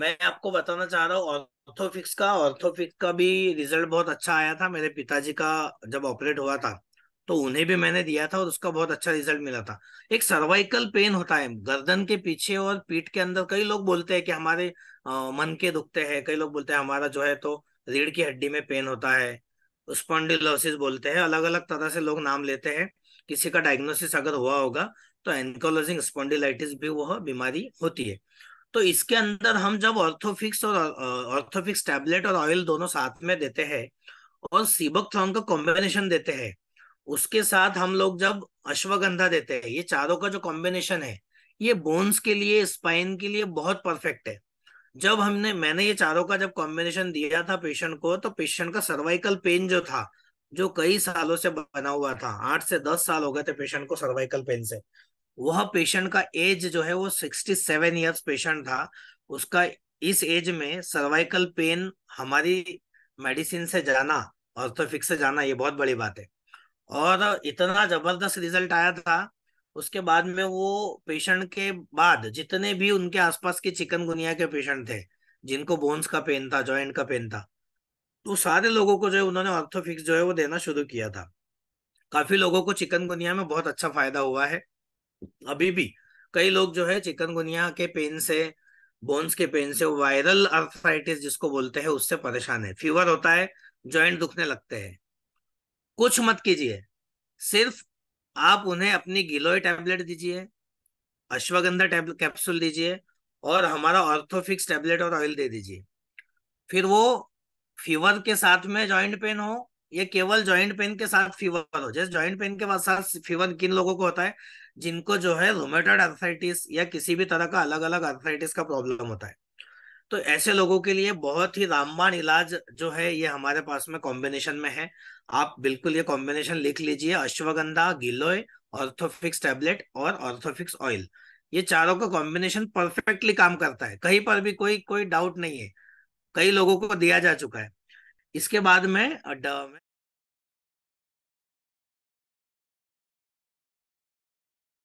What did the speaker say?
मैं आपको बताना चाह रहा हूँ ऑर्थोफिक्स का ऑर्थोफिक्स का भी रिजल्ट बहुत अच्छा आया था मेरे पिताजी का जब ऑपरेट हुआ था तो उन्हें भी मैंने दिया था और उसका बहुत अच्छा रिजल्ट मिला था एक सर्वाइकल पेन होता है गर्दन के पीछे और पीठ के अंदर कई लोग बोलते हैं कि हमारे मन के दुखते हैं कई लोग बोलते हैं हमारा जो है तो रीढ़ की हड्डी में पेन होता है स्पॉन्डिलोसिस बोलते हैं अलग अलग तरह से लोग नाम लेते हैं किसी का डायग्नोसिस अगर हुआ होगा तो एनकोलोजिंग स्पॉन्डिलाइटिस भी वह बीमारी होती है तो इसके अंदर हम जब ऑर्थोफिक्स और ऑर्थोफिक्स टैबलेट और ऑयल दोनों साथ में देते हैं और सीबक थ्रॉन का कॉम्बिनेशन देते हैं उसके साथ हम लोग जब अश्वगंधा देते हैं ये चारों का जो कॉम्बिनेशन है ये बोन्स के लिए स्पाइन के लिए बहुत परफेक्ट है जब हमने मैंने ये चारों का जब कॉम्बिनेशन दिया था पेशेंट को तो पेशेंट का सर्वाइकल पेन जो था जो कई सालों से बना हुआ था आठ से दस साल हो गए थे पेशेंट को सर्वाइकल पेन से वह पेशेंट का एज जो है वो सिक्सटी सेवन ईयर्स पेशेंट था उसका इस एज में सर्वाइकल पेन हमारी मेडिसिन से जाना ऑर्थोफिक्स से जाना ये बहुत बड़ी बात है और इतना जबरदस्त रिजल्ट आया था उसके बाद में वो पेशेंट के बाद जितने भी उनके आसपास के चिकनगुनिया के पेशेंट थे जिनको बोन्स का पेन था जॉइंट का पेन था तो सारे लोगों को जो है उन्होंने ऑर्थोफिक्स जो है वो देना शुरू किया था काफी लोगों को चिकनगुनिया में बहुत अच्छा फायदा हुआ है अभी भी कई लोग जो है चिकनगुनिया के पेन से बोन्स के पेन से वायरल अर्थराइटिस जिसको बोलते हैं उससे परेशान है फीवर होता है ज्वाइंट दुखने लगते हैं कुछ मत कीजिए सिर्फ आप उन्हें अपनी गिलोय टैबलेट दीजिए अश्वगंधा टैबलेट कैप्सूल दीजिए और हमारा ऑर्थोफिक्स टैबलेट और ऑयल दे दीजिए फिर वो फीवर के साथ में जॉइंट पेन हो ये केवल जॉइंट पेन के साथ फीवर हो जैसे जॉइंट पेन के साथ फीवर किन लोगों को होता है जिनको जो है रोमेटेड अर्थराइटिस या किसी भी तरह का अलग अलग अर्थराइटिस का प्रॉब्लम होता है तो ऐसे लोगों के लिए बहुत ही रामबाण इलाज जो है ये हमारे पास में कॉम्बिनेशन में है आप बिल्कुल ये कॉम्बिनेशन लिख लीजिए अश्वगंधा गिलोय ऑर्थोफिक्स टेबलेट और ऑर्थोफिक्स ऑयल ये चारों का कॉम्बिनेशन परफेक्टली काम करता है कहीं पर भी कोई कोई डाउट नहीं है कई लोगों को दिया जा चुका है इसके बाद में